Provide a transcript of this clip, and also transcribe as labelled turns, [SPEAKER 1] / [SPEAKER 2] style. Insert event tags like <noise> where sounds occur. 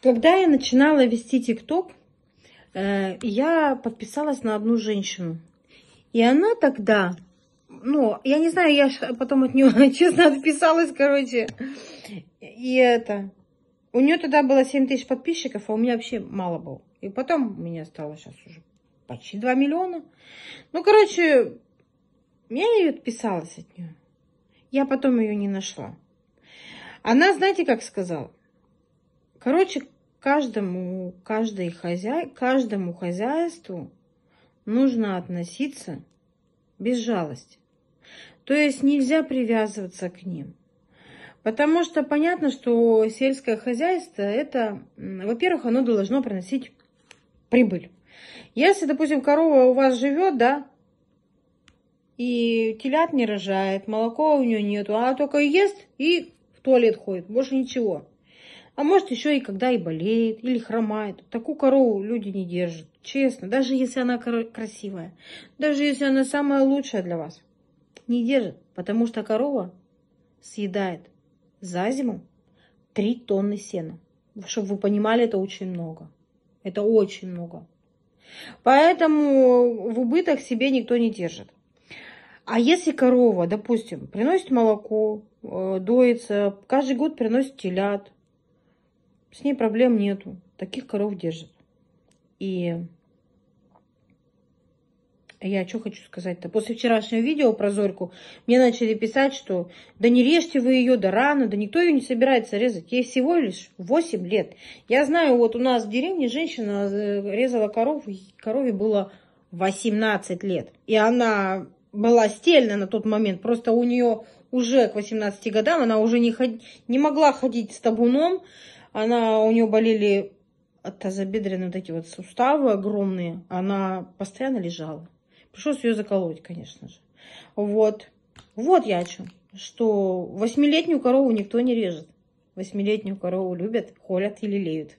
[SPEAKER 1] Когда я начинала вести ТикТок, э, я подписалась на одну женщину. И она тогда, ну, я не знаю, я потом от нее <laughs> честно отписалась, короче. И это, у нее тогда было 7 тысяч подписчиков, а у меня вообще мало было. И потом у меня стало сейчас уже почти 2 миллиона. Ну, короче, я ее отписалась от нее. Я потом ее не нашла. Она, знаете, как сказала? Короче, каждому, каждой хозяй, каждому хозяйству нужно относиться без жалости. То есть нельзя привязываться к ним. Потому что понятно, что сельское хозяйство, это, во-первых, оно должно приносить прибыль. Если, допустим, корова у вас живет, да, и телят не рожает, молоко у нее нету, она только ест и в туалет ходит, больше ничего. А может, еще и когда и болеет, или хромает. Такую корову люди не держат. Честно, даже если она красивая, даже если она самая лучшая для вас. Не держат, потому что корова съедает за зиму 3 тонны сена. Чтобы вы понимали, это очень много. Это очень много. Поэтому в убыток себе никто не держит. А если корова, допустим, приносит молоко, э, доится, каждый год приносит телят, с ней проблем нету. Таких коров держит И я что хочу сказать-то? После вчерашнего видео про Зорьку мне начали писать, что да не режьте вы ее, да рано, да никто ее не собирается резать. Ей всего лишь 8 лет. Я знаю, вот у нас в деревне женщина э, резала коров, и корове было 18 лет. И она была стельна на тот момент. Просто у нее уже к 18 годам она уже не, ход... не могла ходить с табуном. Она, у нее болели от тазобедренные вот эти вот суставы огромные. Она постоянно лежала. Пришлось ее заколоть, конечно же. Вот. Вот я о чем. Что восьмилетнюю корову никто не режет. Восьмилетнюю корову любят, холят и лелеют.